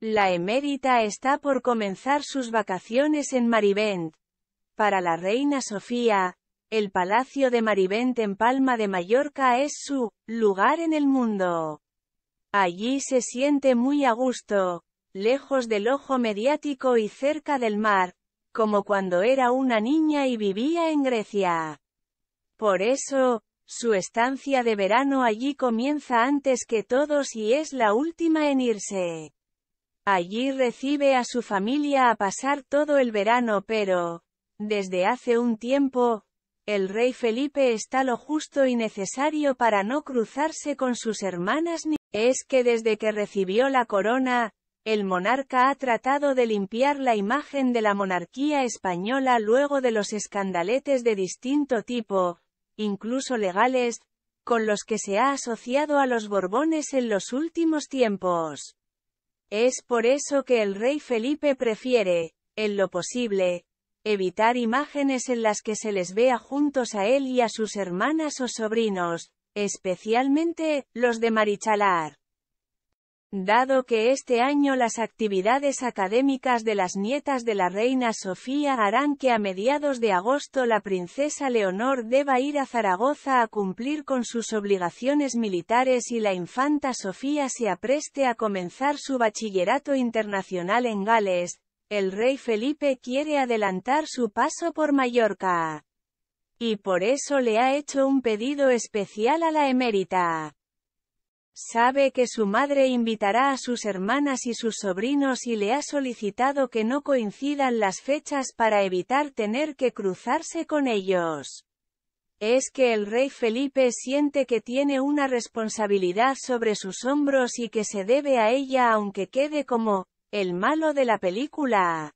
La emérita está por comenzar sus vacaciones en Marivent. Para la reina Sofía, el Palacio de Marivent en Palma de Mallorca es su lugar en el mundo. Allí se siente muy a gusto, lejos del ojo mediático y cerca del mar, como cuando era una niña y vivía en Grecia. Por eso, su estancia de verano allí comienza antes que todos y es la última en irse. Allí recibe a su familia a pasar todo el verano pero, desde hace un tiempo, el rey Felipe está lo justo y necesario para no cruzarse con sus hermanas ni... Es que desde que recibió la corona, el monarca ha tratado de limpiar la imagen de la monarquía española luego de los escandaletes de distinto tipo, incluso legales, con los que se ha asociado a los Borbones en los últimos tiempos. Es por eso que el rey Felipe prefiere, en lo posible, evitar imágenes en las que se les vea juntos a él y a sus hermanas o sobrinos, especialmente, los de Marichalar. Dado que este año las actividades académicas de las nietas de la reina Sofía harán que a mediados de agosto la princesa Leonor deba ir a Zaragoza a cumplir con sus obligaciones militares y la infanta Sofía se apreste a comenzar su bachillerato internacional en Gales, el rey Felipe quiere adelantar su paso por Mallorca. Y por eso le ha hecho un pedido especial a la emérita. Sabe que su madre invitará a sus hermanas y sus sobrinos y le ha solicitado que no coincidan las fechas para evitar tener que cruzarse con ellos. Es que el rey Felipe siente que tiene una responsabilidad sobre sus hombros y que se debe a ella aunque quede como, el malo de la película.